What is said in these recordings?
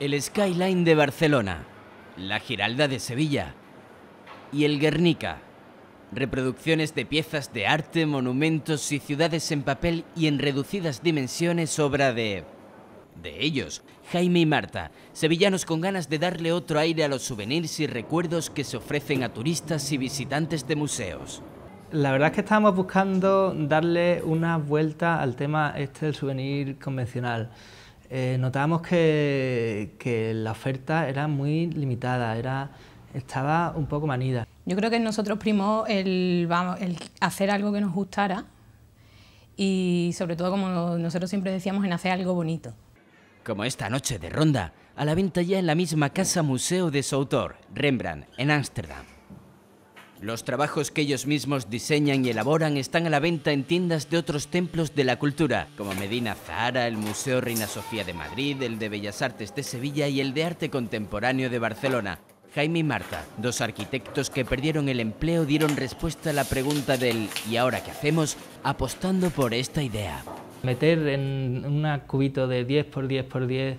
el Skyline de Barcelona, la Giralda de Sevilla y el Guernica. Reproducciones de piezas de arte, monumentos y ciudades en papel y en reducidas dimensiones obra de... De ellos, Jaime y Marta, sevillanos con ganas de darle otro aire a los souvenirs y recuerdos que se ofrecen a turistas y visitantes de museos. La verdad es que estábamos buscando darle una vuelta al tema este del souvenir convencional. Eh, notábamos que, la oferta era muy limitada, estaba un poco manida. Yo creo que nosotros primó el, el hacer algo que nos gustara y sobre todo, como nosotros siempre decíamos, en hacer algo bonito. Como esta noche de ronda, a la venta ya en la misma casa museo de su autor, Rembrandt, en Ámsterdam. Los trabajos que ellos mismos diseñan y elaboran están a la venta en tiendas de otros templos de la cultura, como Medina Zahara, el Museo Reina Sofía de Madrid, el de Bellas Artes de Sevilla y el de Arte Contemporáneo de Barcelona. Jaime y Marta, dos arquitectos que perdieron el empleo, dieron respuesta a la pregunta del ¿y ahora qué hacemos? apostando por esta idea. Meter en un cubito de 10 por 10 por 10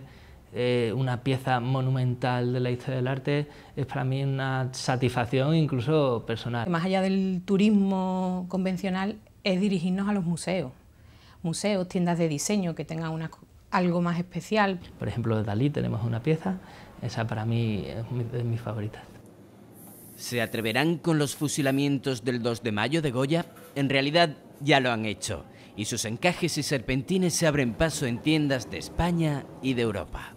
eh, una pieza monumental de la historia del arte es para mí una satisfacción incluso personal. Más allá del turismo convencional es dirigirnos a los museos, museos, tiendas de diseño que tengan algo más especial. Por ejemplo, de Dalí tenemos una pieza, esa para mí es de mis favoritas. ¿Se atreverán con los fusilamientos del 2 de mayo de Goya? En realidad ya lo han hecho y sus encajes y serpentines se abren paso en tiendas de España y de Europa.